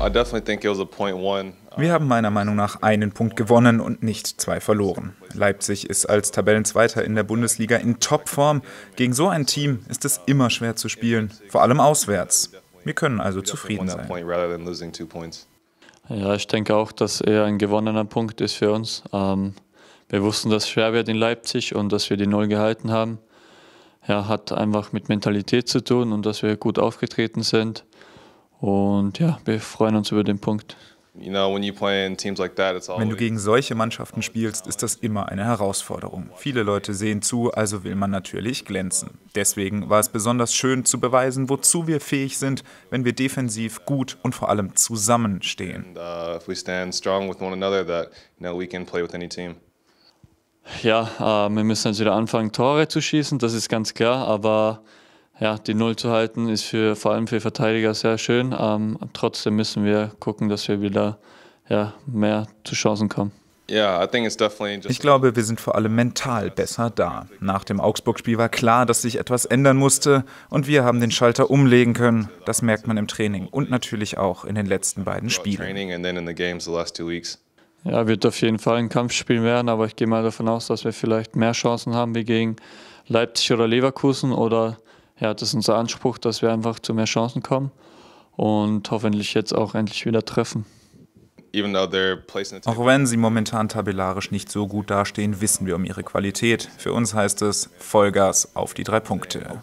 Wir haben meiner Meinung nach einen Punkt gewonnen und nicht zwei verloren. Leipzig ist als Tabellenzweiter in der Bundesliga in Topform. Gegen so ein Team ist es immer schwer zu spielen, vor allem auswärts. Wir können also zufrieden sein. Ja, ich denke auch, dass er ein gewonnener Punkt ist für uns. Ähm, wir wussten, dass es schwer wird in Leipzig und dass wir die Null gehalten haben. Ja, hat einfach mit Mentalität zu tun und dass wir gut aufgetreten sind. Und ja, wir freuen uns über den Punkt. Wenn du gegen solche Mannschaften spielst, ist das immer eine Herausforderung. Viele Leute sehen zu, also will man natürlich glänzen. Deswegen war es besonders schön zu beweisen, wozu wir fähig sind, wenn wir defensiv gut und vor allem zusammenstehen. Uh, ja, äh, wir müssen jetzt wieder anfangen, Tore zu schießen, das ist ganz klar, aber ja, die Null zu halten, ist für, vor allem für Verteidiger sehr schön. Ähm, trotzdem müssen wir gucken, dass wir wieder ja, mehr zu Chancen kommen. Ich glaube, wir sind vor allem mental besser da. Nach dem Augsburg-Spiel war klar, dass sich etwas ändern musste und wir haben den Schalter umlegen können. Das merkt man im Training und natürlich auch in den letzten beiden Spielen. Ja, wird auf jeden Fall ein Kampfspiel werden, aber ich gehe mal davon aus, dass wir vielleicht mehr Chancen haben wie gegen Leipzig oder Leverkusen oder ja, das ist unser Anspruch, dass wir einfach zu mehr Chancen kommen und hoffentlich jetzt auch endlich wieder treffen. Auch wenn sie momentan tabellarisch nicht so gut dastehen, wissen wir um ihre Qualität. Für uns heißt es Vollgas auf die drei Punkte.